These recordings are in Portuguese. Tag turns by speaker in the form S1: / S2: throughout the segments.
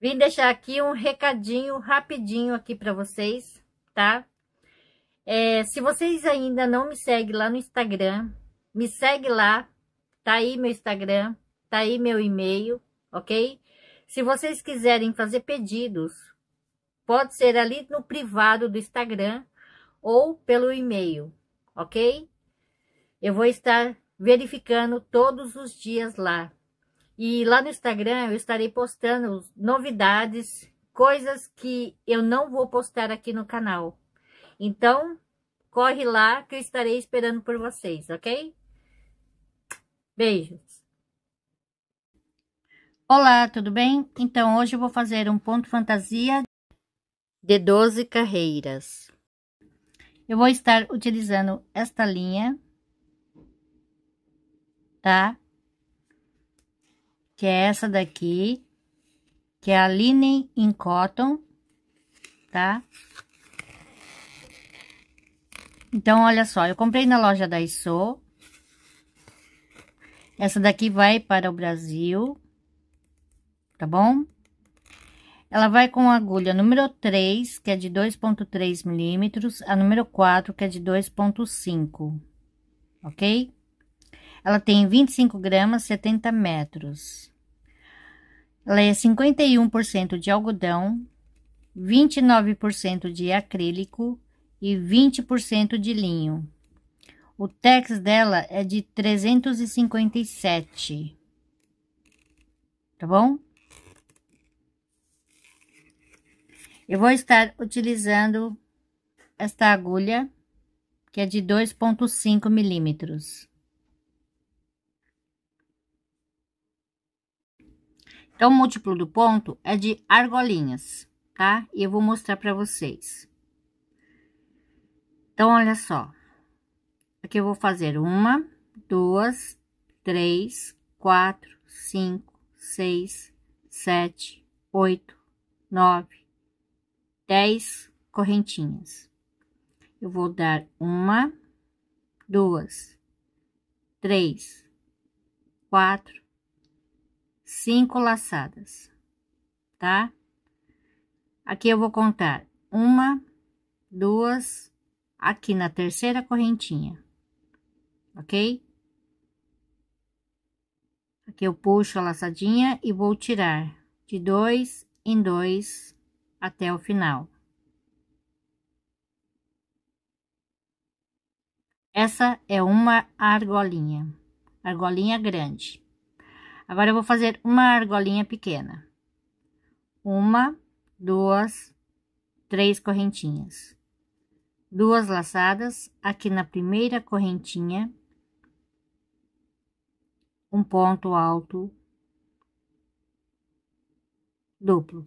S1: Vim deixar aqui um recadinho rapidinho aqui para vocês, tá? É, se vocês ainda não me seguem lá no Instagram, me segue lá, tá aí meu Instagram, tá aí meu e-mail, ok? Se vocês quiserem fazer pedidos, pode ser ali no privado do Instagram ou pelo e-mail, ok? Eu vou estar verificando todos os dias lá, e lá no Instagram eu estarei postando novidades, coisas que eu não vou postar aqui no canal. Então, corre lá que eu estarei esperando por vocês, ok? Beijos! Olá, tudo bem? Então, hoje eu vou fazer um ponto fantasia de 12 carreiras. Eu vou estar utilizando esta linha, tá? que é essa daqui, que é a Linen in Cotton, tá? Então, olha só, eu comprei na loja da Isso. Essa daqui vai para o Brasil, tá bom? Ela vai com a agulha número 3, que é de 2.3 milímetros, a número 4, que é de 2.5, ok? Ela tem 25 gramas, 70 metros. Ela é 51% de algodão, 29% de acrílico e 20% de linho. O tex dela é de 357. Tá bom? Eu vou estar utilizando esta agulha, que é de 2.5 milímetros. Então, o múltiplo do ponto é de argolinhas, tá? E eu vou mostrar para vocês. Então, olha só. Aqui eu vou fazer uma, duas, três, quatro, cinco, seis, sete, oito, nove, dez correntinhas. Eu vou dar uma, duas, três, quatro, cinco laçadas, tá? Aqui eu vou contar uma, duas, aqui na terceira correntinha, ok? Aqui eu puxo a laçadinha e vou tirar de dois em dois até o final. Essa é uma argolinha, argolinha grande. Agora, eu vou fazer uma argolinha pequena. Uma, duas, três correntinhas. Duas laçadas, aqui na primeira correntinha, um ponto alto duplo.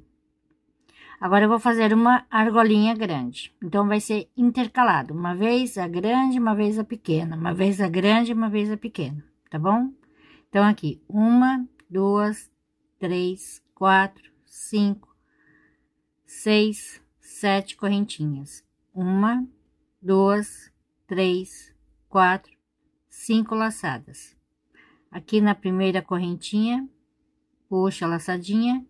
S1: Agora, eu vou fazer uma argolinha grande. Então, vai ser intercalado. Uma vez a grande, uma vez a pequena. Uma vez a grande, uma vez a pequena. Tá bom? Então, aqui, uma, duas, três, quatro, cinco, seis, sete correntinhas. Uma, duas, três, quatro, cinco laçadas. Aqui na primeira correntinha, puxo a laçadinha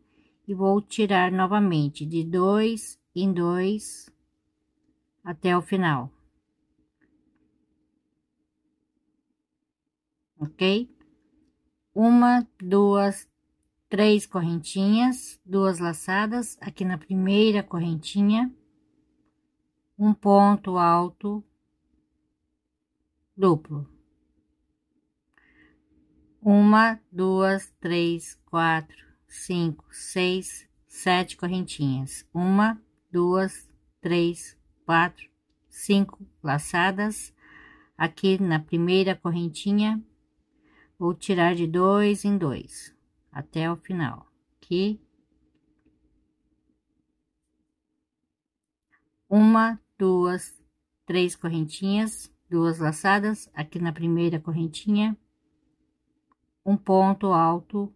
S1: e vou tirar novamente de dois em dois até o final. Ok? uma, duas, três correntinhas, duas laçadas aqui na primeira correntinha, um ponto alto duplo. Uma, duas, três, quatro, cinco, seis, sete correntinhas. Uma, duas, três, quatro, cinco laçadas. Aqui na primeira correntinha, Vou tirar de dois em dois até o final. Aqui. Uma, duas, três correntinhas, duas laçadas. Aqui na primeira correntinha, um ponto alto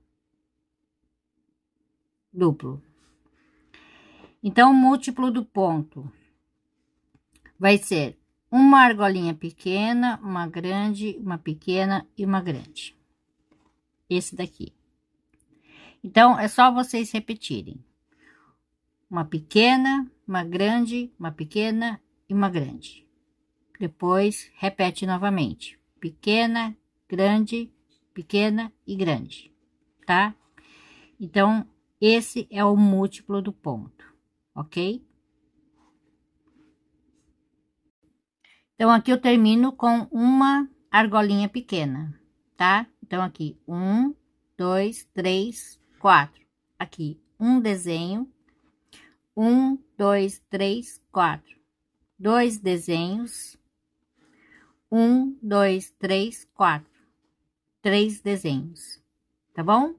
S1: duplo. Então, o múltiplo do ponto vai ser uma argolinha pequena, uma grande, uma pequena e uma grande. Esse daqui. Então, é só vocês repetirem. Uma pequena, uma grande, uma pequena e uma grande. Depois, repete novamente. Pequena, grande, pequena e grande, tá? Então, esse é o múltiplo do ponto, ok? Então, aqui eu termino com uma argolinha pequena, tá? Então, aqui, um, dois, três, quatro. Aqui, um desenho, um, dois, três, quatro. Dois desenhos, um, dois, três, quatro. Três desenhos, tá bom?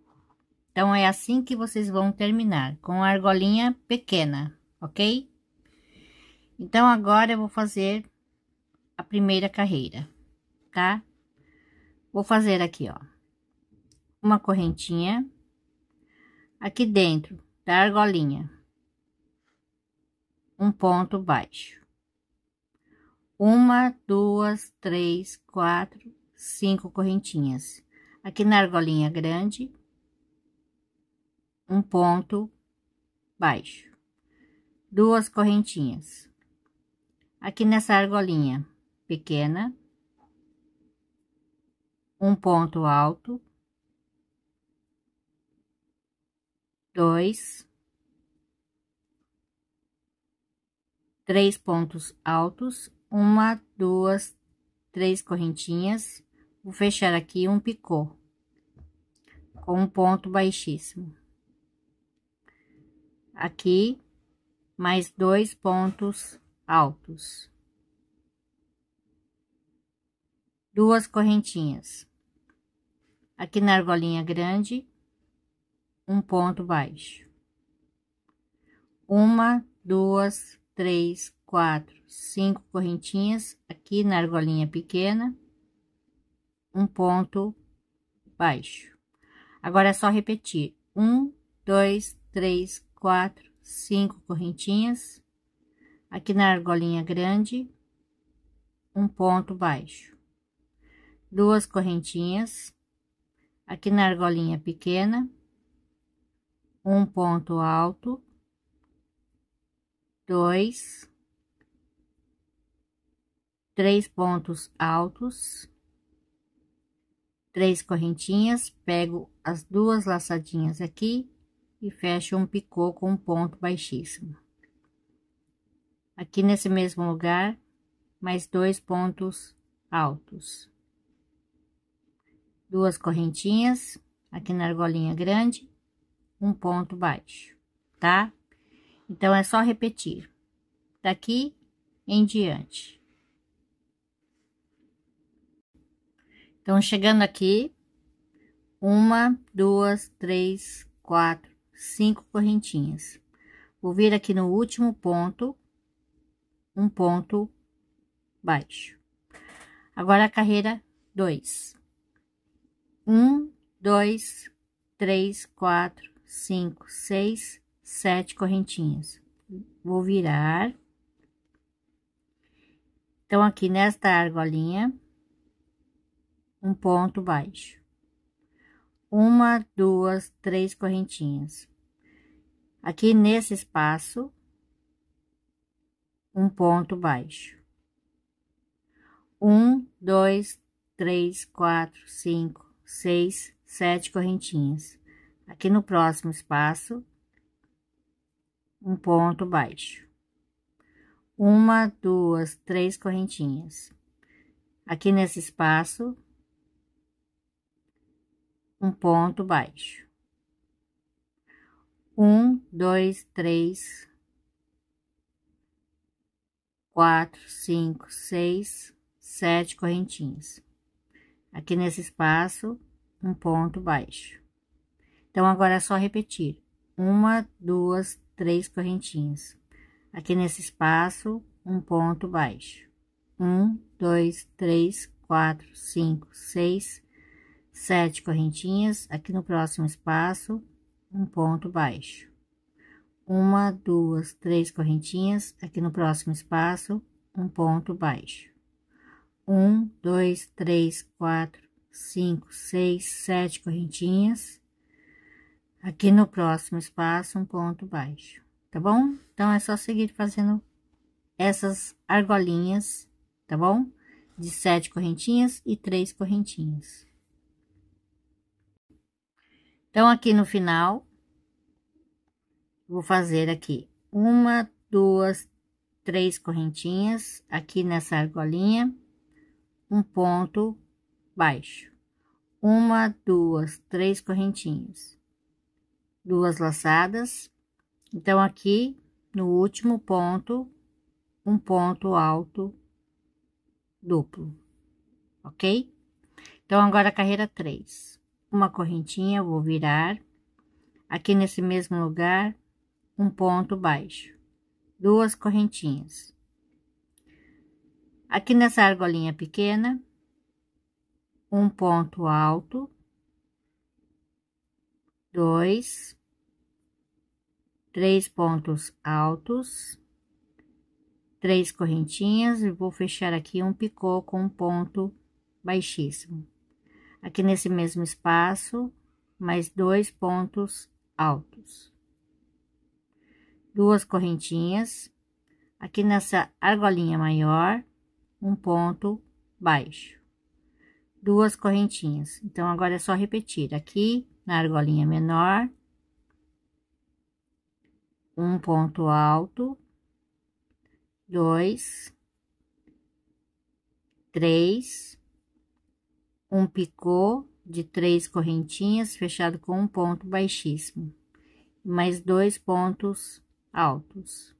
S1: Então, é assim que vocês vão terminar, com a argolinha pequena, ok? Então, agora eu vou fazer a primeira carreira, tá? Vou fazer aqui, ó, uma correntinha aqui dentro da argolinha, um ponto baixo, uma, duas, três, quatro, cinco correntinhas. Aqui na argolinha grande, um ponto baixo, duas correntinhas. Aqui nessa argolinha, pequena, um ponto alto, dois, três pontos altos, uma, duas, três correntinhas, vou fechar aqui um picô com um ponto baixíssimo. Aqui, mais dois pontos altos. duas correntinhas. Aqui na argolinha grande, um ponto baixo. Uma, duas, três, quatro, cinco correntinhas aqui na argolinha pequena, um ponto baixo. Agora é só repetir: um, dois, três, quatro, cinco correntinhas aqui na argolinha grande, um ponto baixo duas correntinhas, aqui na argolinha pequena, um ponto alto, dois, três pontos altos, três correntinhas, pego as duas laçadinhas aqui e fecho um picô com um ponto baixíssimo. Aqui nesse mesmo lugar, mais dois pontos altos duas correntinhas aqui na argolinha grande, um ponto baixo, tá? Então, é só repetir daqui em diante. Então, chegando aqui, uma, duas, três, quatro, cinco correntinhas. Vou vir aqui no último ponto, um ponto baixo. Agora, a carreira dois um, dois, três, quatro, cinco, seis, sete correntinhas. Vou virar. Então, aqui nesta argolinha, um ponto baixo. Uma, duas, três correntinhas. Aqui nesse espaço, um ponto baixo. Um, dois, três, quatro, cinco, seis, sete correntinhas. Aqui no próximo espaço, um ponto baixo. Uma, duas, três correntinhas. Aqui nesse espaço, um ponto baixo. Um, dois, três, quatro, cinco, seis, sete correntinhas aqui nesse espaço, um ponto baixo. Então, agora é só repetir. Uma, duas, três correntinhas. Aqui nesse espaço, um ponto baixo. Um, dois, três, quatro, cinco, seis, sete correntinhas. Aqui no próximo espaço, um ponto baixo. Uma, duas, três correntinhas. Aqui no próximo espaço, um ponto baixo um, dois, três, quatro, cinco, seis, sete correntinhas. Aqui no próximo espaço, um ponto baixo, tá bom? Então, é só seguir fazendo essas argolinhas, tá bom? De sete correntinhas e três correntinhas. Então, aqui no final, vou fazer aqui uma, duas, três correntinhas aqui nessa argolinha um ponto baixo, uma, duas, três correntinhas, duas laçadas. Então, aqui no último ponto, um ponto alto duplo, ok? Então, agora carreira 3, uma correntinha, vou virar aqui nesse mesmo lugar, um ponto baixo, duas correntinhas Aqui nessa argolinha pequena, um ponto alto, dois, três pontos altos, três correntinhas e vou fechar aqui um picô com um ponto baixíssimo. Aqui nesse mesmo espaço, mais dois pontos altos. Duas correntinhas. Aqui nessa argolinha maior, um ponto baixo, duas correntinhas. Então, agora é só repetir aqui na argolinha menor, um ponto alto, dois, três, um picô de três correntinhas fechado com um ponto baixíssimo, mais dois pontos altos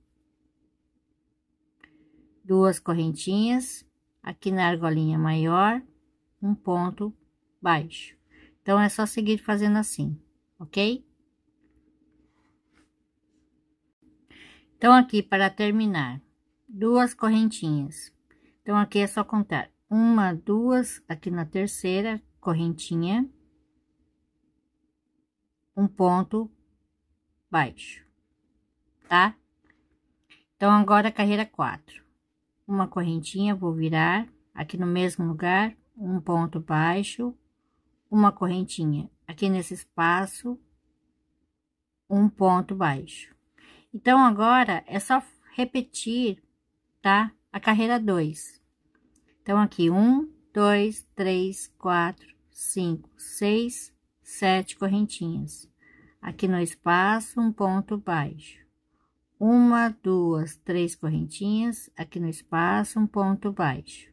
S1: duas correntinhas, aqui na argolinha maior, um ponto baixo. Então, é só seguir fazendo assim, ok? Então, aqui para terminar, duas correntinhas. Então, aqui é só contar uma, duas, aqui na terceira correntinha, um ponto baixo, tá? Então, agora carreira quatro uma correntinha, vou virar aqui no mesmo lugar, um ponto baixo, uma correntinha. Aqui nesse espaço, um ponto baixo. Então, agora, é só repetir, tá? A carreira 2. Então, aqui, um, dois, três, quatro, cinco, seis, sete correntinhas. Aqui no espaço, um ponto baixo uma, duas, três correntinhas aqui no espaço, um ponto baixo.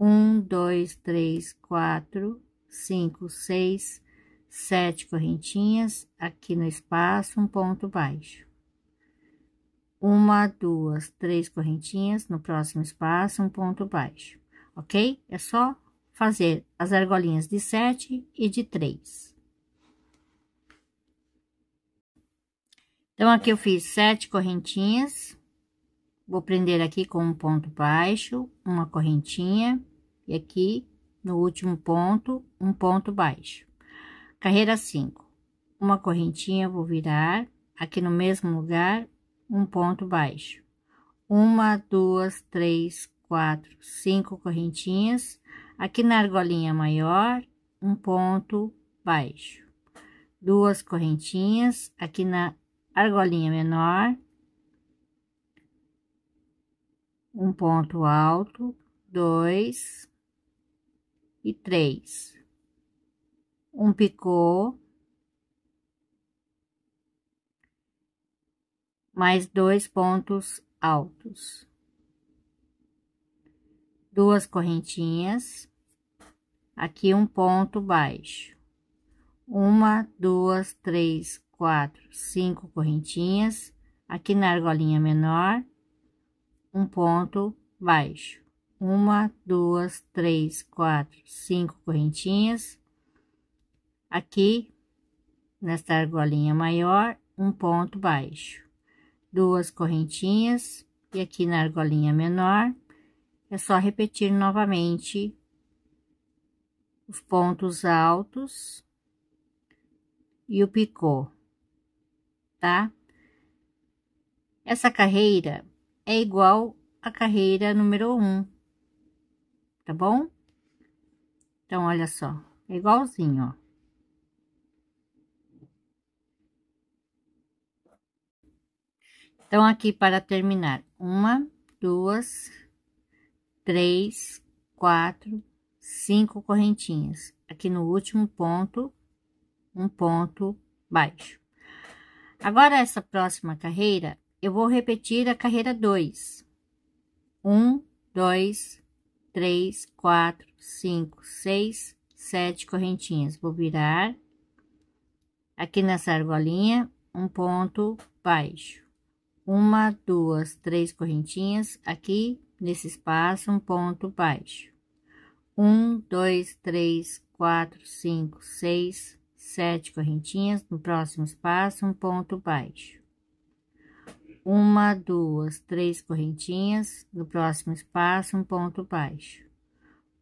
S1: Um, dois, três, quatro, cinco, seis, sete correntinhas aqui no espaço, um ponto baixo. Uma, duas, três correntinhas no próximo espaço, um ponto baixo, ok? É só fazer as argolinhas de sete e de três. Então, aqui eu fiz sete correntinhas. Vou prender aqui com um ponto baixo, uma correntinha. E aqui, no último ponto, um ponto baixo. Carreira 5. Uma correntinha, vou virar. Aqui no mesmo lugar, um ponto baixo. Uma, duas, três, quatro, cinco correntinhas. Aqui na argolinha maior, um ponto baixo. Duas correntinhas. Aqui na argolinha menor, um ponto alto, dois e três, um picô, mais dois pontos altos, duas correntinhas, aqui um ponto baixo, uma, duas, três, quatro, cinco correntinhas, aqui na argolinha menor, um ponto baixo, uma, duas, três, quatro, cinco correntinhas, aqui nesta argolinha maior, um ponto baixo, duas correntinhas, e aqui na argolinha menor, é só repetir novamente os pontos altos e o picô tá? Essa carreira é igual à carreira número um, tá bom? Então, olha só, é igualzinho, ó. Então, aqui para terminar, uma, duas, três, quatro, cinco correntinhas. Aqui no último ponto, um ponto baixo. Agora, essa próxima carreira, eu vou repetir a carreira 2. 1, 2, 3, 4, 5, 6, 7 correntinhas. Vou virar aqui nessa argolinha, um ponto baixo. Uma, duas, três correntinhas. Aqui nesse espaço, um ponto baixo. Um, dois, três, quatro, cinco, seis, sete correntinhas, no próximo espaço, um ponto baixo. Uma, duas, três correntinhas, no próximo espaço, um ponto baixo.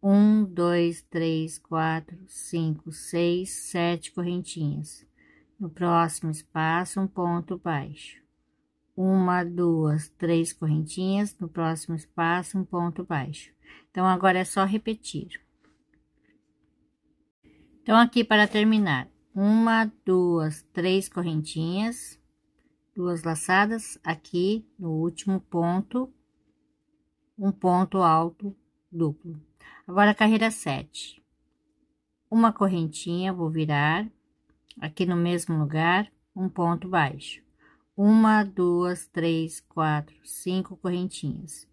S1: Um, dois, três, quatro, cinco, seis, sete correntinhas. No próximo espaço, um ponto baixo. Uma, duas, três correntinhas, no próximo espaço, um ponto baixo. Então, agora é só repetir. Então, aqui para terminar, uma, duas, três correntinhas, duas laçadas, aqui no último ponto, um ponto alto duplo. Agora, carreira sete Uma correntinha, vou virar, aqui no mesmo lugar, um ponto baixo. Uma, duas, três, quatro, cinco correntinhas.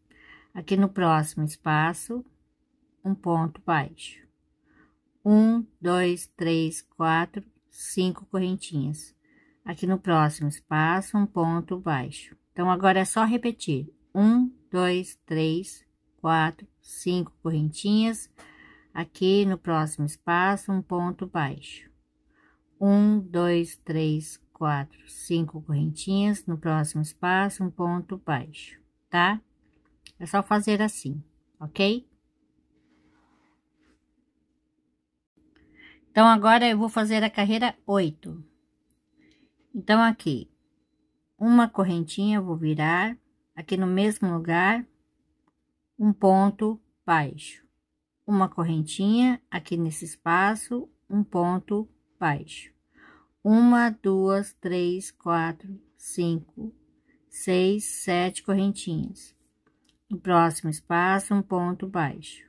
S1: Aqui no próximo espaço, um ponto baixo um, dois, três, quatro, cinco correntinhas. Aqui no próximo espaço, um ponto baixo. Então, agora é só repetir: um, dois, três, quatro, cinco correntinhas. Aqui no próximo espaço, um ponto baixo. Um, dois, três, quatro, cinco correntinhas. No próximo espaço, um ponto baixo, tá? É só fazer assim, ok? Então, agora eu vou fazer a carreira 8. Então, aqui, uma correntinha, vou virar, aqui no mesmo lugar, um ponto baixo. Uma correntinha, aqui nesse espaço, um ponto baixo. Uma, duas, três, quatro, cinco, seis, sete correntinhas. No próximo espaço, um ponto baixo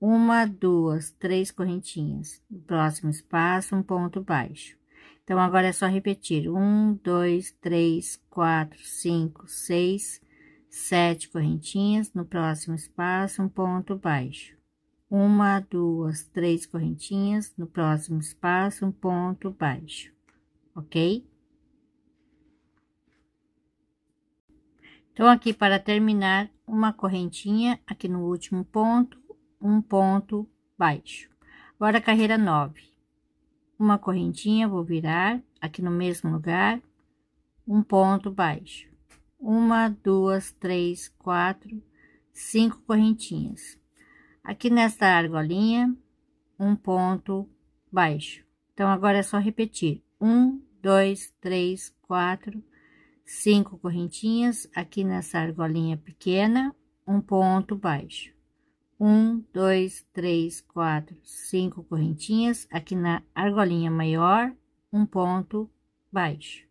S1: uma, duas, três correntinhas. No próximo espaço, um ponto baixo. Então, agora é só repetir. Um, dois, três, quatro, cinco, seis, sete correntinhas. No próximo espaço, um ponto baixo. Uma, duas, três correntinhas. No próximo espaço, um ponto baixo. Ok? Então, aqui para terminar, uma correntinha aqui no último ponto um ponto baixo. Agora, carreira 9. Uma correntinha, vou virar aqui no mesmo lugar, um ponto baixo. Uma, duas, três, quatro, cinco correntinhas. Aqui nesta argolinha, um ponto baixo. Então, agora é só repetir. Um, dois, três, quatro, cinco correntinhas. Aqui nessa argolinha pequena, um ponto baixo um, dois, três, quatro, cinco correntinhas, aqui na argolinha maior, um ponto baixo.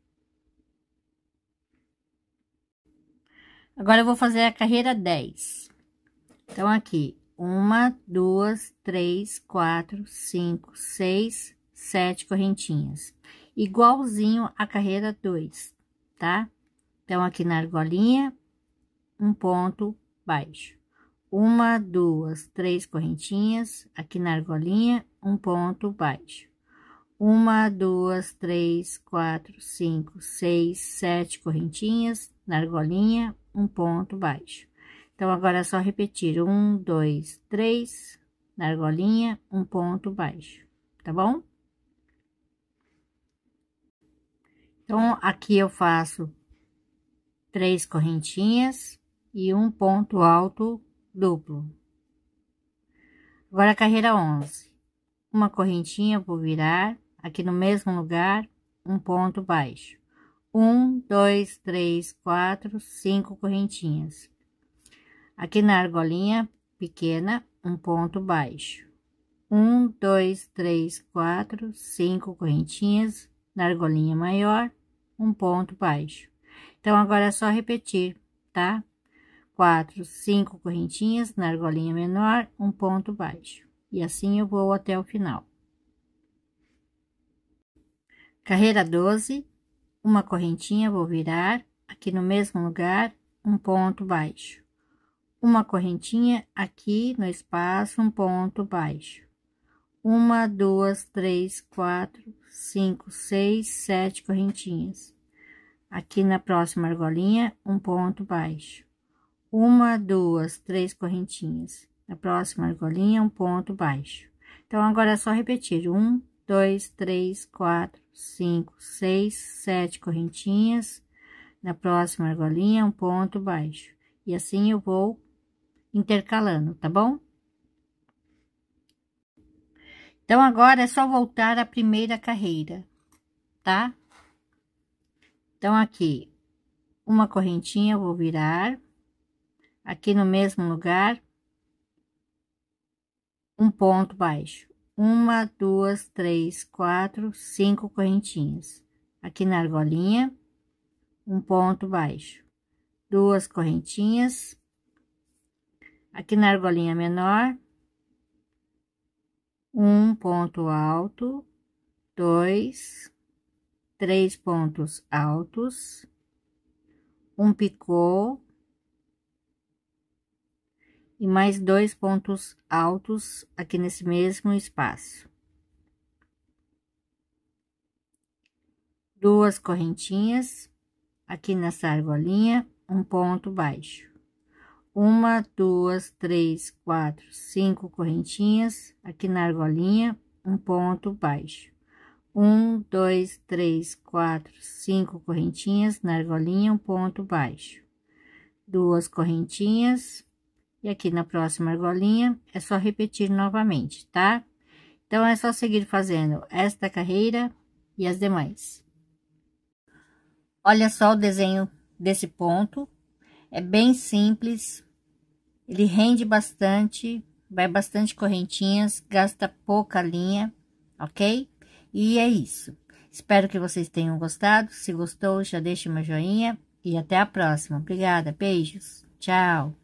S1: Agora, eu vou fazer a carreira 10. Então, aqui, uma, duas, três, quatro, cinco, seis, sete correntinhas. Igualzinho a carreira 2, tá? Então, aqui na argolinha, um ponto baixo uma, duas, três correntinhas, aqui na argolinha, um ponto baixo. Uma, duas, três, quatro, cinco, seis, sete correntinhas, na argolinha, um ponto baixo. Então, agora é só repetir, um, dois, três, na argolinha, um ponto baixo, tá bom? Então, aqui eu faço três correntinhas e um ponto alto duplo. Agora carreira 11. Uma correntinha por virar aqui no mesmo lugar, um ponto baixo. Um, dois, três, quatro, cinco correntinhas. Aqui na argolinha pequena, um ponto baixo. Um, dois, três, quatro, cinco correntinhas. Na argolinha maior, um ponto baixo. Então, agora é só repetir, tá? quatro, cinco correntinhas na argolinha menor, um ponto baixo. E assim eu vou até o final. Carreira 12, uma correntinha, vou virar aqui no mesmo lugar, um ponto baixo. Uma correntinha aqui no espaço, um ponto baixo. Uma, duas, três, quatro, cinco, seis, sete correntinhas. Aqui na próxima argolinha, um ponto baixo uma, duas, três correntinhas. Na próxima argolinha, um ponto baixo. Então, agora é só repetir. Um, dois, três, quatro, cinco, seis, sete correntinhas. Na próxima argolinha, um ponto baixo. E assim eu vou intercalando, tá bom? Então, agora é só voltar à primeira carreira, tá? Então, aqui, uma correntinha eu vou virar aqui no mesmo lugar, um ponto baixo, uma, duas, três, quatro, cinco correntinhas. Aqui na argolinha, um ponto baixo, duas correntinhas. Aqui na argolinha menor, um ponto alto, dois, três pontos altos, um picô, e mais dois pontos altos aqui nesse mesmo espaço. Duas correntinhas aqui nessa argolinha, um ponto baixo. Uma, duas, três, quatro, cinco correntinhas aqui na argolinha, um ponto baixo. Um, dois, três, quatro, cinco correntinhas na argolinha, um ponto baixo. Duas correntinhas e aqui na próxima argolinha, é só repetir novamente, tá? Então, é só seguir fazendo esta carreira e as demais. Olha só o desenho desse ponto. É bem simples, ele rende bastante, vai bastante correntinhas, gasta pouca linha, ok? E é isso. Espero que vocês tenham gostado. Se gostou, já deixa uma joinha e até a próxima. Obrigada, beijos, tchau!